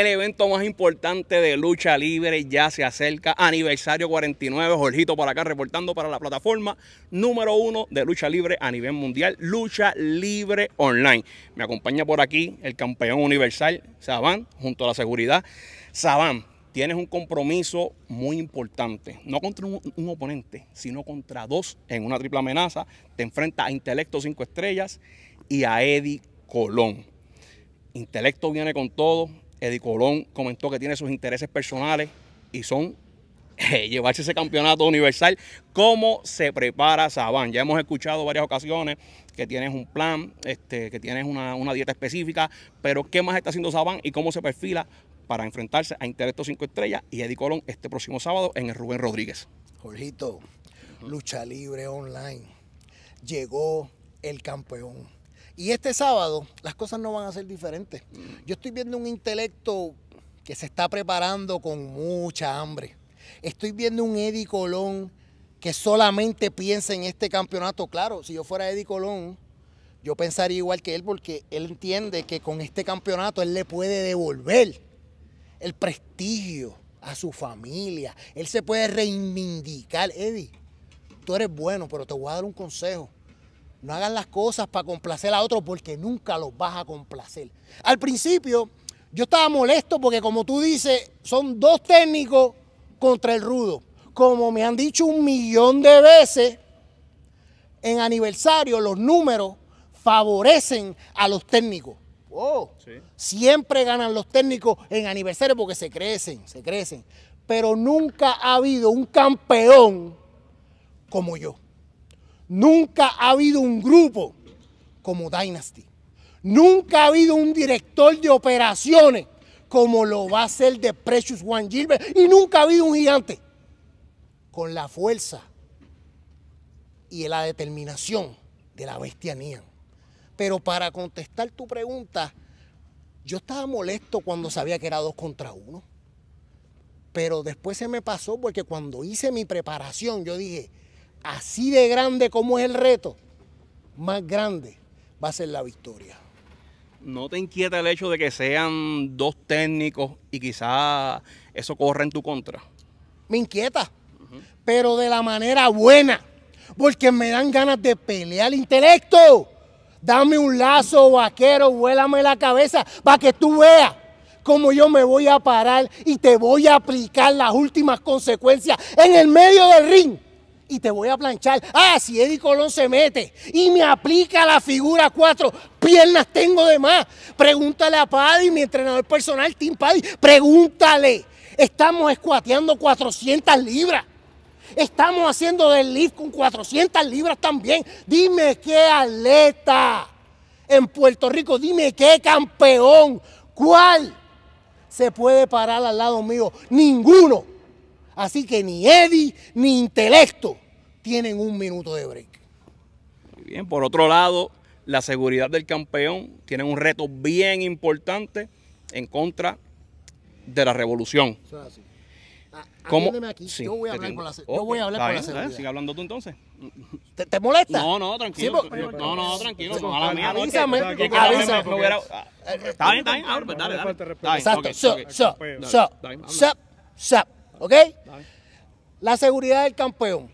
el evento más importante de lucha libre ya se acerca. Aniversario 49, Jorgito por acá reportando para la plataforma número uno de lucha libre a nivel mundial, Lucha Libre Online. Me acompaña por aquí el campeón universal, Saban, junto a la seguridad. Saban, tienes un compromiso muy importante, no contra un, oponente, sino contra dos en una triple amenaza. Te enfrenta a Intelecto 5 Estrellas y a Eddie Colón. Intelecto viene con todo, Eddie Colón comentó que tiene sus intereses personales y son eh, llevarse ese campeonato universal. ¿Cómo se prepara Sabán? Ya hemos escuchado varias ocasiones que tienes un plan, este, que tienes una, dieta específica, pero ¿qué más está haciendo Sabán y cómo se perfila para enfrentarse a Interestos 5 Estrellas y Eddie Colón este próximo sábado en el Rubén Rodríguez? Jorgito, Lucha Libre Online. Llegó el campeón. Y este sábado las cosas no van a ser diferentes. Yo estoy viendo un intelecto que se está preparando con mucha hambre. Estoy viendo un Eddie Colón que solamente piensa en este campeonato. Claro, si yo fuera Eddie Colón, yo pensaría igual que él porque él entiende que con este campeonato él le puede devolver el prestigio a su familia. Él se puede reivindicar. Eddie, tú eres bueno, pero te voy a dar un consejo. No hagan las cosas para complacer a otros porque nunca los vas a complacer. Al principio yo estaba molesto porque como tú dices, son dos técnicos contra el rudo. Como me han dicho un millón de veces, en aniversario los números favorecen a los técnicos. Siempre ganan los técnicos en aniversario porque se crecen, se crecen. Pero nunca ha habido un campeón como yo. Nunca ha habido un grupo como Dynasty. Nunca ha habido un director de operaciones como lo va a ser de Precious One Gilbert. Y nunca ha habido un gigante con la fuerza y la determinación de la bestia Pero para contestar tu pregunta, yo estaba molesto cuando sabía que era dos contra uno. Pero después se me pasó porque cuando hice mi preparación, yo dije, así de grande como es el reto, más grande va a ser la victoria. ¿No te inquieta el hecho de que sean dos técnicos y quizás eso corra en tu contra? Me inquieta, pero de la manera buena, porque me dan ganas de pelear intelecto. Dame un lazo, vaquero, vuélame la cabeza para que tú veas cómo yo me voy a parar y te voy a aplicar las últimas consecuencias en el medio del ring y te voy a planchar. Ah, si Eddie Colón se mete y me aplica la figura 4, piernas tengo de más. Pregúntale a Paddy, mi entrenador personal, Team Paddy, pregúntale. Estamos escuateando 400 libras. Estamos haciendo del lift con 400 libras también. Dime qué atleta en Puerto Rico, dime qué campeón, cuál se puede parar al lado mío. Ninguno. Así que ni Eddie, ni intelecto tienen un minuto de break. Muy bien, por otro lado, la seguridad del campeón tiene un reto bien importante en contra de la revolución. ¿Cómo? Aquí. yo voy a hablar, con la, seguridad. Sigue hablando tú entonces. ¿Te, molesta? No, no, tranquilo. no, no, tranquilo. Sí, mía, avísame. Porque, porque, Porque, está bien, está bien. Eh, Ahora, pues dale, dale. Exacto. So, so, so, ¿Ok? La seguridad del campeón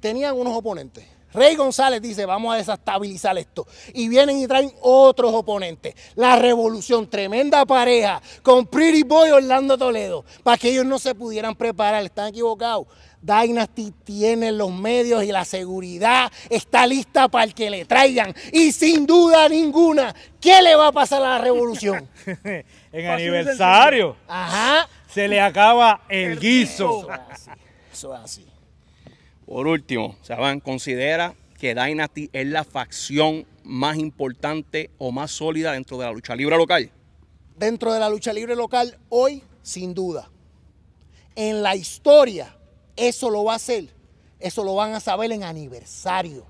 tenían unos oponentes. Rey González dice, vamos a desestabilizar esto. Y vienen y traen otros oponentes. La revolución, tremenda pareja, con Pretty Boy Orlando Toledo, para que ellos no se pudieran preparar, están equivocados. Dynasty tiene los medios y la seguridad está lista para el que le traigan. Y sin duda ninguna, ¿qué le va a pasar a la revolución? en aniversario. Ajá. Se le acaba el, guiso. Eso es así. Eso es así. Por último, Saban considera que Dynasty es la facción más importante o más sólida dentro de la lucha libre local. Dentro de la lucha libre local, hoy, sin duda. En la historia, eso lo va a hacer. Eso lo van a saber en aniversario.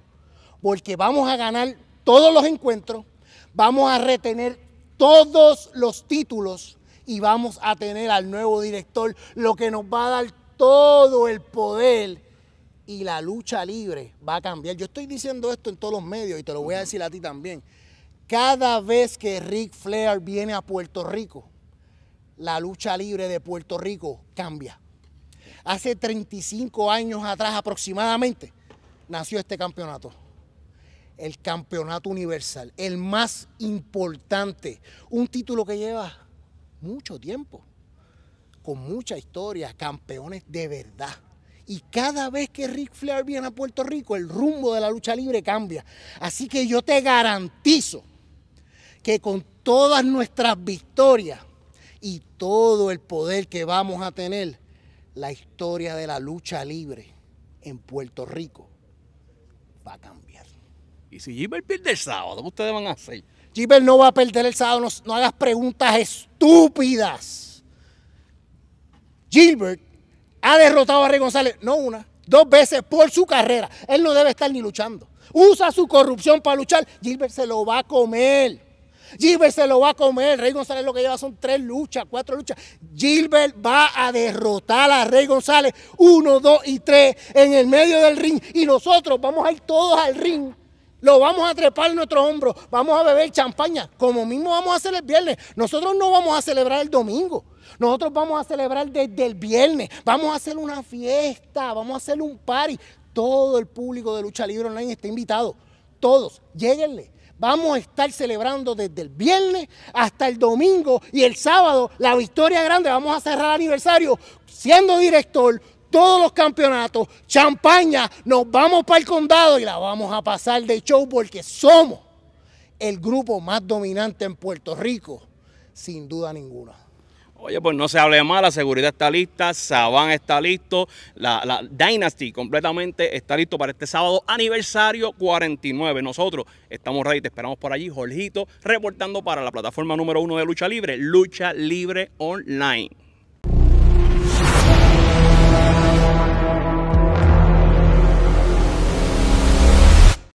Porque vamos a ganar todos los encuentros, vamos a retener todos los títulos y vamos a tener al nuevo director, lo que nos va a dar todo el poder y la lucha libre va a cambiar. Yo estoy diciendo esto en todos los medios y te lo voy a decir a ti también. Cada vez que Ric Flair viene a Puerto Rico, la lucha libre de Puerto Rico cambia. Hace 35 años atrás aproximadamente nació este campeonato el campeonato universal, el más importante, un título que lleva mucho tiempo, con mucha historia, campeones de verdad. Y cada vez que Rick Flair viene a Puerto Rico, el rumbo de la lucha libre cambia. Así que yo te garantizo que con todas nuestras victorias y todo el poder que vamos a tener, la historia de la lucha libre en Puerto Rico va a cambiar. ¿Y si Gilbert pierde el sábado, qué ustedes van a hacer? Gilbert no va a perder el sábado, no, no hagas preguntas estúpidas. Gilbert ha derrotado a Rey González, no una, dos veces por su carrera. Él no debe estar ni luchando. Usa su corrupción para luchar. Gilbert se lo va a comer. Gilbert se lo va a comer. Rey González lo que lleva son tres luchas, cuatro luchas. Gilbert va a derrotar a Rey González. Uno, dos y tres en el medio del ring. Y nosotros vamos a ir todos al ring. Lo vamos a trepar en nuestro hombros. Vamos a beber champaña. Como mismo vamos a hacer el viernes. Nosotros no vamos a celebrar el domingo. Nosotros vamos a celebrar desde el viernes. Vamos a hacer una fiesta, vamos a hacer un party. Todo el público de Lucha Libre Online está invitado. Todos, lléguenle. Vamos a estar celebrando desde el viernes hasta el domingo y el sábado la victoria grande. Vamos a cerrar aniversario siendo director, todos los campeonatos, champaña, nos vamos para el condado y la vamos a pasar de show porque somos el grupo más dominante en Puerto Rico, sin duda ninguna. Oye, pues no se hable mal, la seguridad está lista, Sabán está listo, la, la, Dynasty completamente está listo para este sábado aniversario 49. Nosotros estamos ready, te esperamos por allí, Jorgito, reportando para la plataforma número uno de Lucha Libre, Lucha Libre Online.